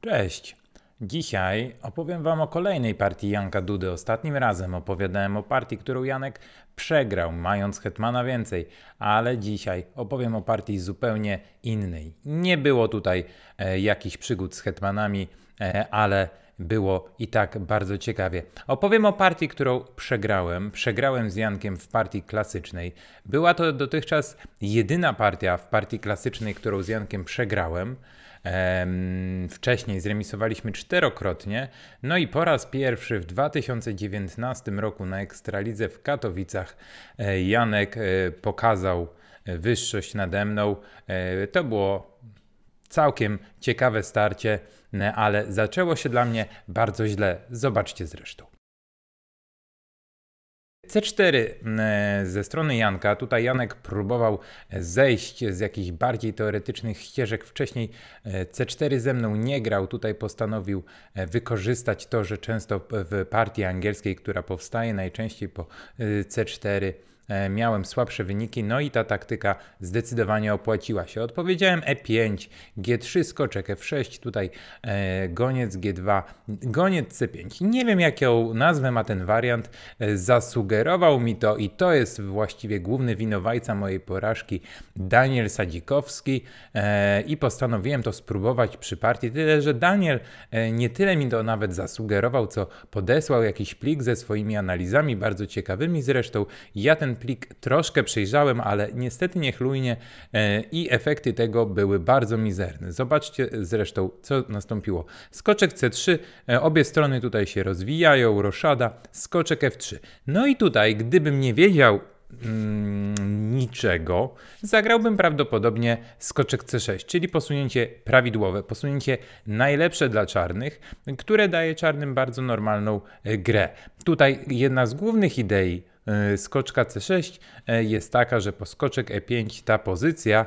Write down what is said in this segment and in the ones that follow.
Cześć! Dzisiaj opowiem Wam o kolejnej partii Janka Dudy. Ostatnim razem opowiadałem o partii, którą Janek przegrał, mając hetmana więcej, ale dzisiaj opowiem o partii zupełnie innej. Nie było tutaj e, jakichś przygód z hetmanami, e, ale było i tak bardzo ciekawie. Opowiem o partii, którą przegrałem. Przegrałem z Jankiem w partii klasycznej. Była to dotychczas jedyna partia w partii klasycznej, którą z Jankiem przegrałem. Wcześniej zremisowaliśmy czterokrotnie, no i po raz pierwszy w 2019 roku na Ekstralidze w Katowicach e, Janek e, pokazał e, wyższość nade mną. To było całkiem ciekawe starcie, no ale zaczęło się dla mnie bardzo źle. Zobaczcie zresztą. C4 mm, e, ze strony Janka. Tutaj Janek próbował e, zejść z jakichś bardziej teoretycznych ścieżek wcześniej. E, C4 ze mną nie grał. Tutaj postanowił wykorzystać to, że często w partii angielskiej, która powstaje najczęściej po C4, E, miałem słabsze wyniki, no i ta taktyka zdecydowanie opłaciła się. Odpowiedziałem E5, G3, skoczek F6, tutaj e, goniec G2, goniec C5. Nie wiem jaką nazwę ma ten wariant, e, zasugerował mi to i to jest właściwie główny winowajca mojej porażki, Daniel Sadzikowski e, i postanowiłem to spróbować przy partii, tyle że Daniel e, nie tyle mi to nawet zasugerował, co podesłał jakiś plik ze swoimi analizami, bardzo ciekawymi zresztą. Ja ten plik troszkę przejrzałem, ale niestety niechlujnie e, i efekty tego były bardzo mizerne. Zobaczcie zresztą, co nastąpiło. Skoczek C3, e, obie strony tutaj się rozwijają, roszada, skoczek F3. No i tutaj, gdybym nie wiedział, mm, niczego, zagrałbym prawdopodobnie skoczek C6, czyli posunięcie prawidłowe, posunięcie najlepsze dla czarnych, które daje czarnym bardzo normalną e, grę. Tutaj jedna z głównych idei E, skoczka C6 e, jest taka, że po skoczek E5 ta pozycja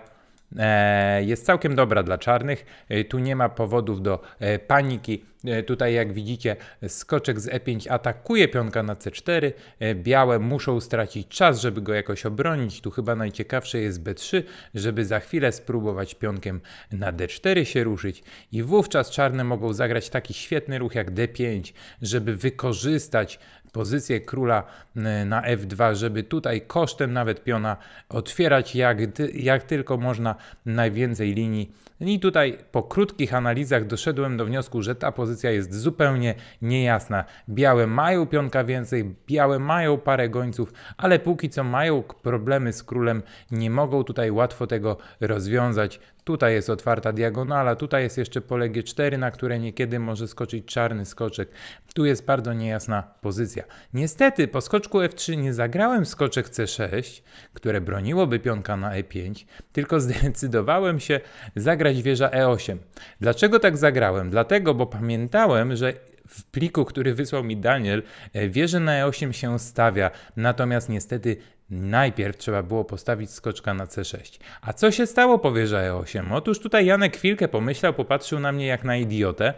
e, jest całkiem dobra dla czarnych. Tu nie ma powodów do paniki. Tutaj jak widzicie skoczek z E5 atakuje pionka na C4. Białe muszą stracić czas, żeby go jakoś obronić. Tu chyba najciekawsze jest B3, żeby za chwilę spróbować pionkiem na D4 się ruszyć i wówczas czarne mogą zagrać taki świetny ruch jak D5, żeby wykorzystać pozycję króla y, na f2, żeby tutaj kosztem nawet piona otwierać jak, jak tylko można najwięcej linii i tutaj po krótkich analizach doszedłem do wniosku, że ta pozycja jest zupełnie niejasna. Białe mają pionka więcej, białe mają parę gońców, ale póki co mają problemy z królem, nie mogą tutaj łatwo tego rozwiązać. Tutaj jest otwarta diagonala, tutaj jest jeszcze pole G4, na które niekiedy może skoczyć czarny skoczek. Tu jest bardzo niejasna pozycja. Niestety po skoczku F3 nie zagrałem skoczek C6, które broniłoby pionka na E5, tylko zdecydowałem się zagrać wieża E8. Dlaczego tak zagrałem? Dlatego, bo pamiętałem, że w pliku, który wysłał mi Daniel, e, wieża na E8 się stawia, natomiast niestety najpierw trzeba było postawić skoczka na C6. A co się stało po wieży E8? Otóż tutaj Janek chwilkę pomyślał, popatrzył na mnie jak na idiotę,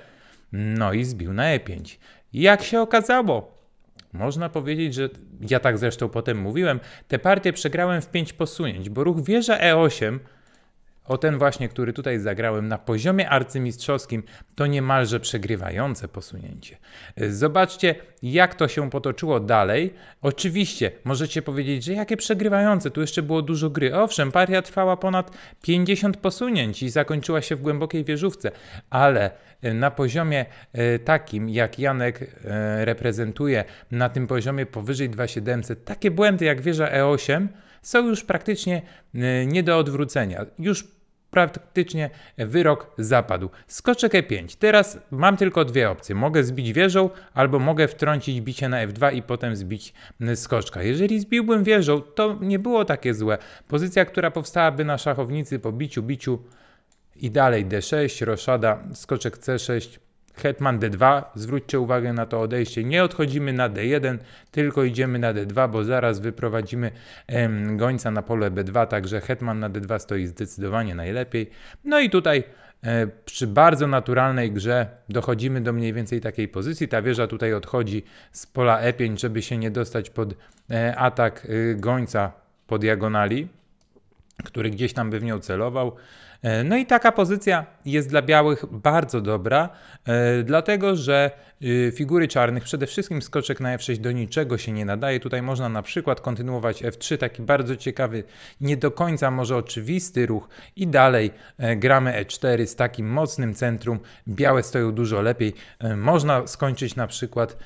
no i zbił na E5. Jak się okazało, można powiedzieć, że ja tak zresztą potem mówiłem, tę partię przegrałem w 5 posunięć, bo ruch wieża E8 o ten właśnie, który tutaj zagrałem na poziomie arcymistrzowskim, to niemalże przegrywające posunięcie. Y, zobaczcie, jak to się potoczyło dalej. Oczywiście możecie powiedzieć, że jakie przegrywające, tu jeszcze było dużo gry. Owszem, partia trwała ponad 50 posunięć i zakończyła się w głębokiej wieżówce, ale y, na poziomie y, takim, jak Janek reprezentuje, na tym poziomie powyżej 2700, takie błędy jak wieża E8 są już praktycznie e, nie do odwrócenia. Już praktycznie wyrok zapadł. Skoczek e5. Teraz mam tylko dwie opcje. Mogę zbić wieżą, albo mogę wtrącić bicie na f2 i potem zbić skoczka. Jeżeli zbiłbym wieżą, to nie było takie złe. Pozycja, która powstałaby na szachownicy po biciu, biciu i dalej d6, roszada, skoczek c6, Hetman D2, zwróćcie uwagę na to odejście. Nie odchodzimy na D1, tylko idziemy na D2, bo zaraz wyprowadzimy em, gońca na pole B2, także Hetman na D2 stoi zdecydowanie najlepiej. No i tutaj e, przy bardzo naturalnej grze dochodzimy do mniej więcej takiej pozycji. Ta wieża tutaj odchodzi z pola E5, żeby się nie dostać pod e, atak e, gońca po diagonali, który gdzieś tam by w nią celował. E, no i taka pozycja jest dla białych bardzo dobra, e, dlatego że y, figury czarnych, przede wszystkim skoczek na f6 do niczego się nie nadaje. Tutaj można na przykład kontynuować f3, taki bardzo ciekawy, nie do końca może oczywisty ruch i dalej e, gramy e4 z takim mocnym centrum. Białe stoją dużo lepiej. Można skończyć na przykład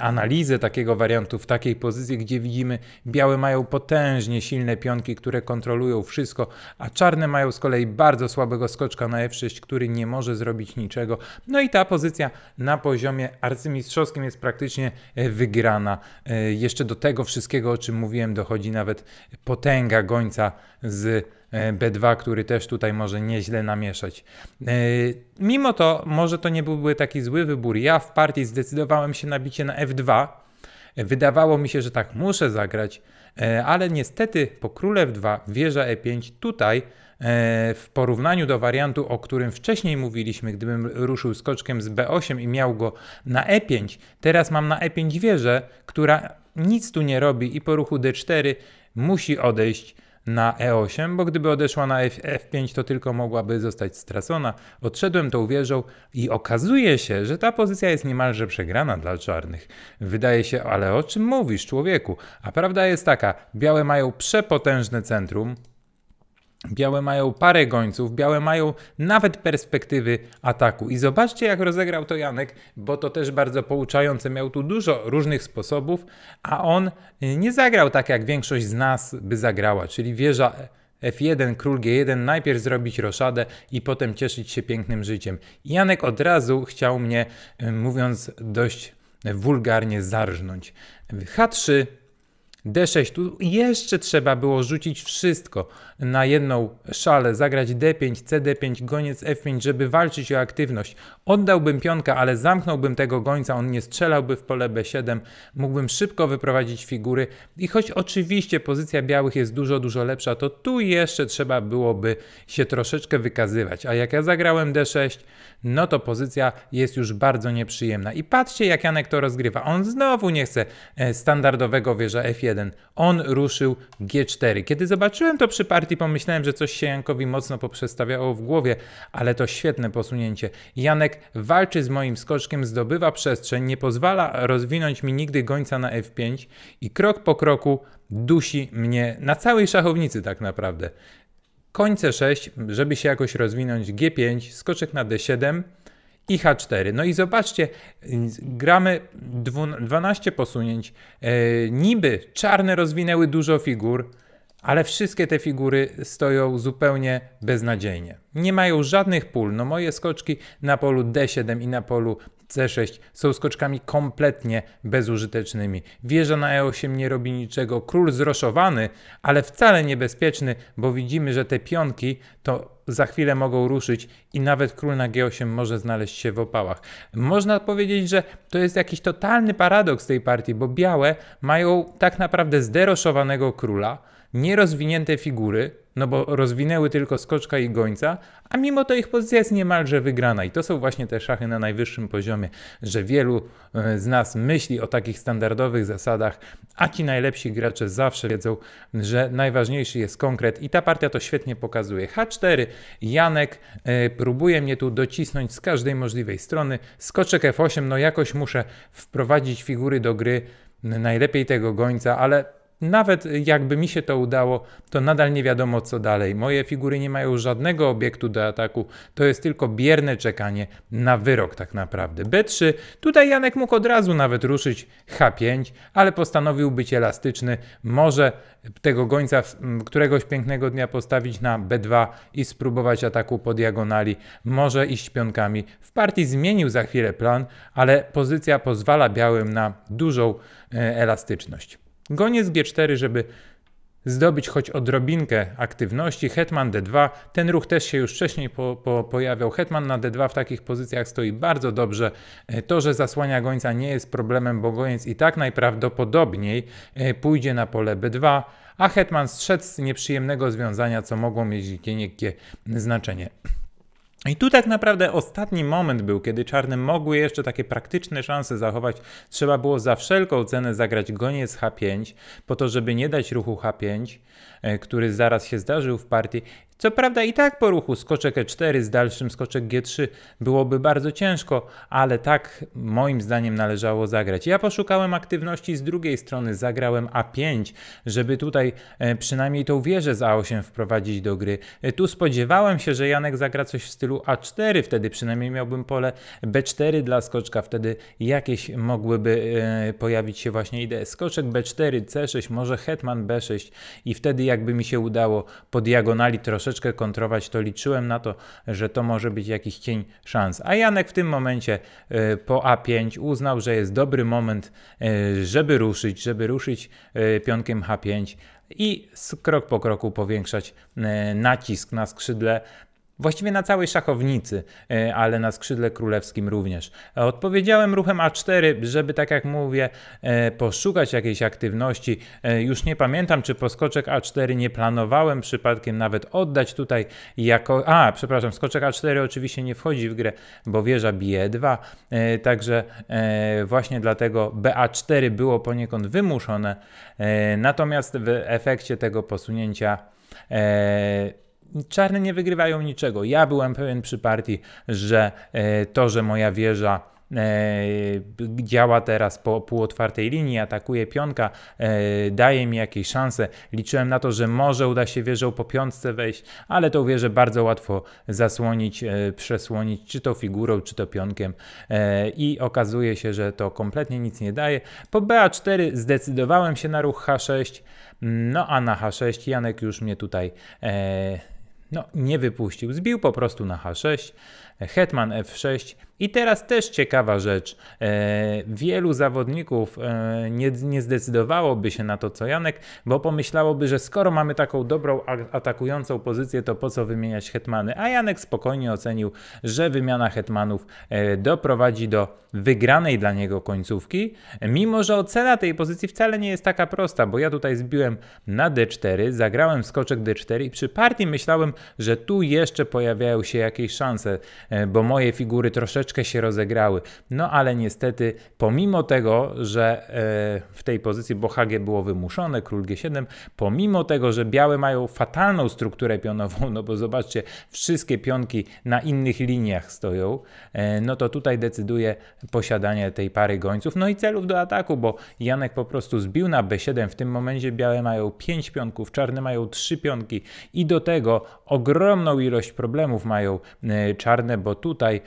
analizę takiego wariantu w takiej pozycji, gdzie widzimy białe mają potężnie silne pionki, które kontrolują wszystko, a czarne mają z kolei bardzo bardzo słabego skoczka na F6, który nie może zrobić niczego. No i ta pozycja na poziomie arcymistrzowskim jest praktycznie e, wygrana. E, jeszcze do tego wszystkiego, o czym mówiłem, dochodzi nawet potęga gońca z e, B2, który też tutaj może nieźle namieszać. Mimo to, może to nie byłby taki zły wybór. Ja w partii zdecydowałem się na bicie na F2. Wydawało mi się, że tak muszę zagrać, E, ale niestety po królew 2 wieża e5 tutaj e, w porównaniu do wariantu, o którym wcześniej mówiliśmy, gdybym ruszył skoczkiem z b8 i miał go na e5, teraz mam na e5 wieżę, która nic tu nie robi i po ruchu d4 musi odejść na E8, bo gdyby odeszła na F5, to tylko mogłaby zostać stracona. Odszedłem tą wieżą i okazuje się, że ta pozycja jest niemalże przegrana dla czarnych. Wydaje się, ale o czym mówisz, człowieku? A prawda jest taka, białe mają przepotężne centrum, Białe mają parę gońców, białe mają nawet perspektywy ataku. I zobaczcie, jak rozegrał to Janek, bo to też bardzo pouczające. Miał tu dużo różnych sposobów, a on nie zagrał tak, jak większość z nas by zagrała, czyli wieża F1, król G1, najpierw zrobić roszadę i potem cieszyć się pięknym życiem. Janek od razu chciał mnie, mówiąc dość wulgarnie, zarżnąć. H3, D6. Tu jeszcze trzeba było rzucić wszystko na jedną szalę, zagrać D5, CD5, goniec F5, żeby walczyć o aktywność. Oddałbym pionka, ale zamknąłbym tego gońca, on nie strzelałby w pole B7. Mógłbym szybko wyprowadzić figury i choć oczywiście pozycja białych jest dużo, dużo lepsza, to tu jeszcze trzeba byłoby się troszeczkę wykazywać. A jak ja zagrałem D6, no to pozycja jest już bardzo nieprzyjemna. I patrzcie, jak Janek to rozgrywa. On znowu nie chce e, standardowego wieża F1, on ruszył G4. Kiedy zobaczyłem to przy partii, pomyślałem, że coś się Jankowi mocno poprzestawiało w głowie, ale to świetne posunięcie. Janek walczy z moim skoczkiem, zdobywa przestrzeń, nie pozwala rozwinąć mi nigdy gońca na F5 i krok po kroku dusi mnie na całej szachownicy tak naprawdę. Końce 6, żeby się jakoś rozwinąć, G5, skoczek na D7, i H4. No i zobaczcie, gramy 12 posunięć. E, niby czarne rozwinęły dużo figur, ale wszystkie te figury stoją zupełnie beznadziejnie. Nie mają żadnych pól. No moje skoczki na polu D7 i na polu C6 są skoczkami kompletnie bezużytecznymi. Wieża na E8 nie robi niczego, król zroszowany, ale wcale niebezpieczny, bo widzimy, że te pionki to za chwilę mogą ruszyć i nawet król na G8 może znaleźć się w opałach. Można powiedzieć, że to jest jakiś totalny paradoks tej partii, bo białe mają tak naprawdę zderoszowanego króla, nierozwinięte figury, no bo rozwinęły tylko skoczka i gońca, a mimo to ich pozycja jest niemalże wygrana. I to są właśnie te szachy na najwyższym poziomie, że wielu e, z nas myśli o takich standardowych zasadach, a ci najlepsi gracze zawsze wiedzą, że najważniejszy jest konkret i ta partia to świetnie pokazuje. H4, Janek e, próbuje mnie tu docisnąć z każdej możliwej strony. Skoczek F8, no jakoś muszę wprowadzić figury do gry najlepiej tego gońca, ale nawet jakby mi się to udało, to nadal nie wiadomo co dalej. Moje figury nie mają żadnego obiektu do ataku, to jest tylko bierne czekanie na wyrok tak naprawdę. B3, tutaj Janek mógł od razu nawet ruszyć H5, ale postanowił być elastyczny. Może tego gońca któregoś pięknego dnia postawić na B2 i spróbować ataku po diagonali. Może iść pionkami. W partii zmienił za chwilę plan, ale pozycja pozwala białym na dużą e, elastyczność. Goniec G4, żeby zdobyć choć odrobinkę aktywności. Hetman D2, ten ruch też się już wcześniej po, po, pojawiał. Hetman na D2 w takich pozycjach stoi bardzo dobrze. E, to, że zasłania gońca nie jest problemem, bo goniec i tak najprawdopodobniej e, pójdzie na pole B2, a hetman strzec z nieprzyjemnego związania, co mogło mieć gieniekkie znaczenie. I tu tak naprawdę ostatni moment był, kiedy czarne mogły jeszcze takie praktyczne szanse zachować. Trzeba było za wszelką cenę zagrać goniec H5, po to, żeby nie dać ruchu H5. E, który zaraz się zdarzył w partii. Co prawda i tak po ruchu skoczek E4 z dalszym skoczek G3 byłoby bardzo ciężko, ale tak moim zdaniem należało zagrać. Ja poszukałem aktywności z drugiej strony, zagrałem A5, żeby tutaj e, przynajmniej tą wieżę z A8 wprowadzić do gry. E, tu spodziewałem się, że Janek zagra coś w stylu A4, wtedy przynajmniej miałbym pole B4 dla skoczka, wtedy jakieś mogłyby pojawić się właśnie idee skoczek B4, C6, może hetman B6 i wtedy jakby mi się udało po diagonali troszeczkę kontrować, to liczyłem na to, że to może być jakiś cień szans. A Janek w tym momencie e, po A5 uznał, że jest dobry moment, e, żeby ruszyć, żeby ruszyć e, pionkiem H5 i krok po kroku powiększać nacisk na skrzydle Właściwie na całej szachownicy, e, ale na skrzydle królewskim również. Odpowiedziałem ruchem A4, żeby, tak jak mówię, e, poszukać jakiejś aktywności. E, już nie pamiętam, czy po skoczek A4 nie planowałem przypadkiem nawet oddać tutaj jako. A, przepraszam, skoczek A4 oczywiście nie wchodzi w grę, bo wieża bije 2. Także właśnie dlatego BA4 było poniekąd wymuszone. Natomiast w efekcie tego posunięcia czarne nie wygrywają niczego. Ja byłem pewien przy partii, że e, to, że moja wieża e, działa teraz po półotwartej linii, atakuje pionka, e, daje mi jakieś szanse. Liczyłem na to, że może uda się wieżą po piątce wejść, ale tą wieżę bardzo łatwo zasłonić, przesłonić czy to figurą, czy to pionkiem i okazuje się, że to kompletnie nic nie daje. Po BA4 zdecydowałem się na ruch H6, no a na H6 Janek już mnie tutaj no, nie wypuścił. Zbił po prostu na H6. Hetman F6 i teraz też ciekawa rzecz. E, wielu zawodników e, nie, nie zdecydowałoby się na to, co Janek, bo pomyślałoby, że skoro mamy taką dobrą atakującą pozycję, to po co wymieniać hetmany? A Janek spokojnie ocenił, że wymiana hetmanów e, doprowadzi do wygranej dla niego końcówki, mimo że ocena tej pozycji wcale nie jest taka prosta, bo ja tutaj zbiłem na d4, zagrałem skoczek d4 i przy partii myślałem, że tu jeszcze pojawiają się jakieś szanse, e, bo moje figury troszeczkę troszeczkę się rozegrały. No ale niestety, pomimo tego, że e, w tej pozycji, bo HG było wymuszone, król G7, pomimo tego, że białe mają fatalną strukturę pionową, no bo zobaczcie, wszystkie pionki na innych liniach stoją, e, no to tutaj decyduje posiadanie tej pary gońców, no i celów do ataku, bo Janek po prostu zbił na B7, w tym momencie białe mają 5 pionków, czarne mają 3 pionki i do tego ogromną ilość problemów mają e, czarne, bo tutaj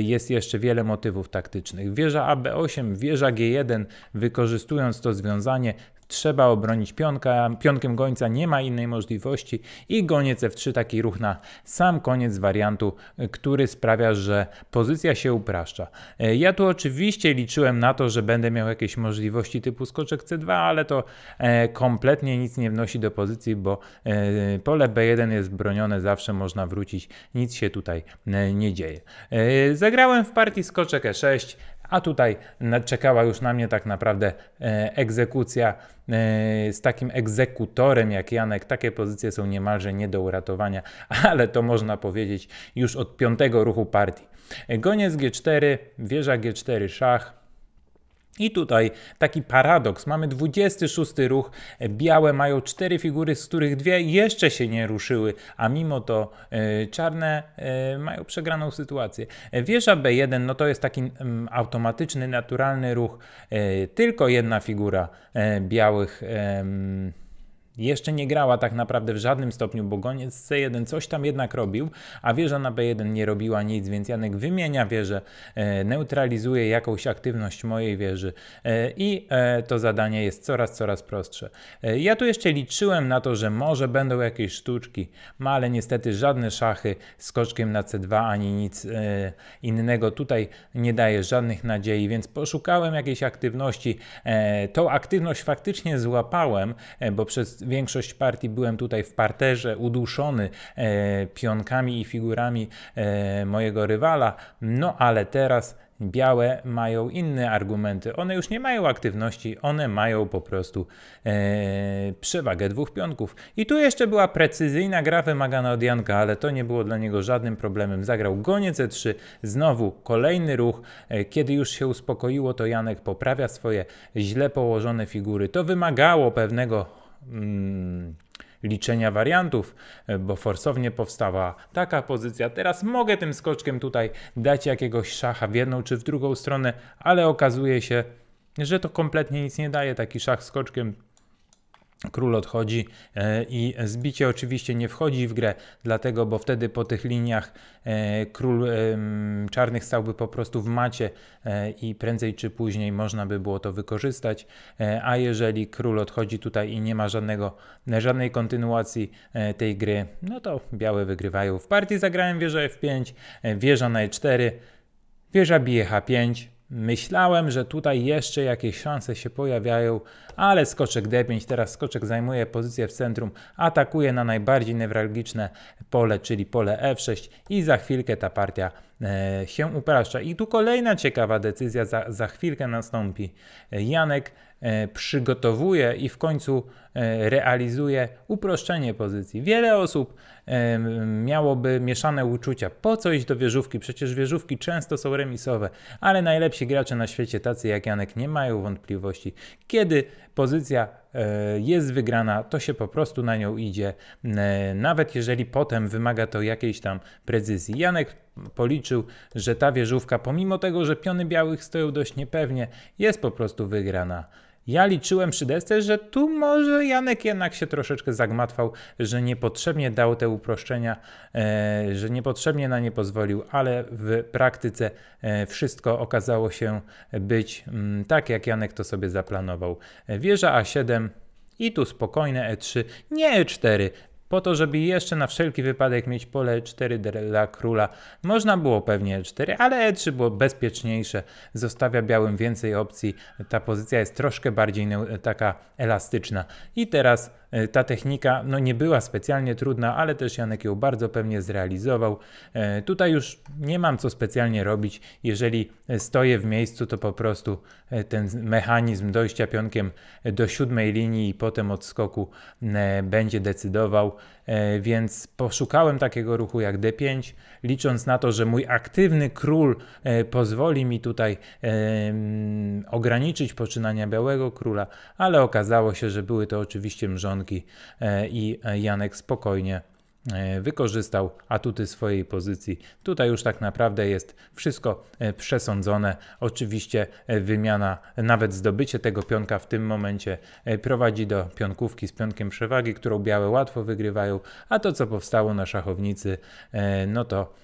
jest jeszcze wiele motywów taktycznych. Wieża AB8, wieża G1, wykorzystując to związanie, Trzeba obronić pionka, pionkiem gońca nie ma innej możliwości i goniec F3 taki ruch na sam koniec wariantu, e, który sprawia, że pozycja się upraszcza. E, ja tu oczywiście liczyłem na to, że będę miał jakieś możliwości typu skoczek C2, ale to e, kompletnie nic nie wnosi do pozycji, bo pole B1 jest bronione, zawsze można wrócić, nic się tutaj nie dzieje. Zagrałem w partii skoczek E6, a tutaj czekała już na mnie tak naprawdę e, egzekucja e, z takim egzekutorem jak Janek. Takie pozycje są niemalże nie do uratowania, ale to można powiedzieć już od piątego ruchu partii. E, Goniec G4, wieża G4, szach, i tutaj taki paradoks. Mamy 26 ruch. Białe mają cztery figury, z których dwie jeszcze się nie ruszyły, a mimo to e, czarne e, mają przegraną sytuację. E, wieża B1 no to jest taki automatyczny, naturalny ruch. tylko jedna figura białych. Jeszcze nie grała tak naprawdę w żadnym stopniu, bo goniec C1 coś tam jednak robił, a wieża na B1 nie robiła nic, więc Janek wymienia wieżę, e, neutralizuje jakąś aktywność mojej wieży e, i e, to zadanie jest coraz, coraz prostsze. Ja tu jeszcze liczyłem na to, że może będą jakieś sztuczki, ma, no ale niestety żadne szachy z koczkiem na C2 ani nic innego tutaj nie daje żadnych nadziei, więc poszukałem jakiejś aktywności. Tą aktywność faktycznie złapałem, bo przez większość partii byłem tutaj w parterze, uduszony e, pionkami i figurami e, mojego rywala, no ale teraz białe mają inne argumenty. One już nie mają aktywności, one mają po prostu e, przewagę dwóch pionków. I tu jeszcze była precyzyjna gra wymagana od Janka, ale to nie było dla niego żadnym problemem. Zagrał goniec E3, znowu kolejny ruch. E, kiedy już się uspokoiło, to Janek poprawia swoje źle położone figury. To wymagało pewnego Mm, liczenia wariantów, e, bo forsownie powstała taka pozycja. Teraz mogę tym skoczkiem tutaj dać jakiegoś szacha w jedną czy w drugą stronę, ale okazuje się, że to kompletnie nic nie daje. Taki szach skoczkiem Król odchodzi e, i zbicie oczywiście nie wchodzi w grę, dlatego, bo wtedy po tych liniach e, król e, czarnych stałby po prostu w macie i prędzej czy później można by było to wykorzystać. A jeżeli król odchodzi tutaj i nie ma żadnego, żadnej kontynuacji tej gry, no to białe wygrywają. W partii zagrałem wieżę f5, wieża na e4, wieża bije h5, Myślałem, że tutaj jeszcze jakieś szanse się pojawiają, ale skoczek D5, teraz skoczek zajmuje pozycję w centrum, atakuje na najbardziej newralgiczne pole, czyli pole F6 i za chwilkę ta partia e, się upraszcza. I tu kolejna ciekawa decyzja za, za chwilkę nastąpi. E, Janek E, przygotowuje i w końcu e, realizuje uproszczenie pozycji. Wiele osób e, miałoby mieszane uczucia. Po co iść do wieżówki? Przecież wieżówki często są remisowe, ale najlepsi gracze na świecie, tacy jak Janek, nie mają wątpliwości. Kiedy pozycja jest wygrana, to się po prostu na nią idzie, nawet jeżeli potem wymaga to jakiejś tam precyzji. Janek policzył, że ta wieżówka, pomimo tego, że piony białych stoją dość niepewnie, jest po prostu wygrana. Ja liczyłem przy desce, że tu może Janek jednak się troszeczkę zagmatwał, że niepotrzebnie dał te uproszczenia, e, że niepotrzebnie na nie pozwolił, ale w praktyce e, wszystko okazało się być mm, tak, jak Janek to sobie zaplanował. E, wieża A7 i tu spokojne E3, nie E4, po to, żeby jeszcze na wszelki wypadek mieć pole E4 dla króla. Można było pewnie E4, ale E3 było bezpieczniejsze, zostawia białym więcej opcji, ta pozycja jest troszkę bardziej taka elastyczna. I teraz E, ta technika no, nie była specjalnie trudna, ale też Janek ją bardzo pewnie zrealizował. E, tutaj już nie mam co specjalnie robić. Jeżeli stoję w miejscu, to po prostu e, ten mechanizm dojścia pionkiem do siódmej linii i potem odskoku będzie decydował. E, więc poszukałem takiego ruchu jak D5, licząc na to, że mój aktywny król e, pozwoli mi tutaj e, ograniczyć poczynania białego króla, ale okazało się, że były to oczywiście mrzonki i Janek spokojnie E, wykorzystał atuty swojej pozycji. Tutaj już tak naprawdę jest wszystko e, przesądzone. Oczywiście e, wymiana, nawet zdobycie tego pionka w tym momencie prowadzi do pionkówki z pionkiem przewagi, którą białe łatwo wygrywają, a to co powstało na szachownicy, no to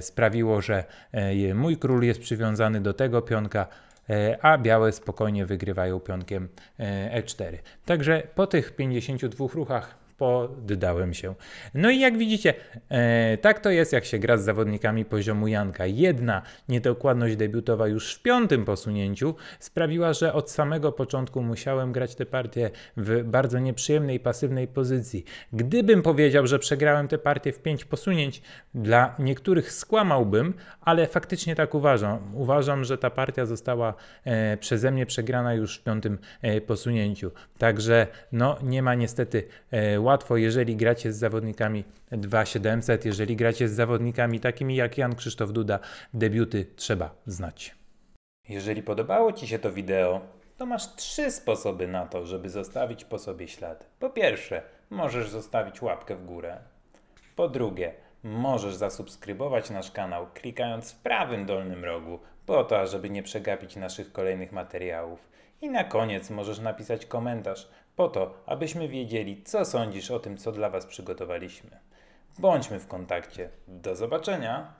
sprawiło, że mój król jest przywiązany do tego pionka, a białe spokojnie wygrywają pionkiem e4. Także po tych 52 ruchach poddałem się. No i jak widzicie, e, tak to jest, jak się gra z zawodnikami poziomu Janka. Jedna niedokładność debiutowa już w piątym posunięciu sprawiła, że od samego początku musiałem grać tę partię w bardzo nieprzyjemnej, pasywnej pozycji. Gdybym powiedział, że przegrałem tę partię w pięć posunięć, dla niektórych skłamałbym, ale faktycznie tak uważam. Uważam, że ta partia została e, przeze mnie przegrana już w piątym e, posunięciu. Także no nie ma niestety e, łatwo, jeżeli gracie z zawodnikami 2700, jeżeli gracie z zawodnikami takimi jak Jan Krzysztof Duda, debiuty trzeba znać. Jeżeli podobało Ci się to wideo, to masz trzy sposoby na to, żeby zostawić po sobie ślad. Po pierwsze, możesz zostawić łapkę w górę. Po drugie, możesz zasubskrybować nasz kanał klikając w prawym dolnym rogu, po to, żeby nie przegapić naszych kolejnych materiałów. I na koniec możesz napisać komentarz, po to, abyśmy wiedzieli, co sądzisz o tym, co dla Was przygotowaliśmy. Bądźmy w kontakcie. Do zobaczenia!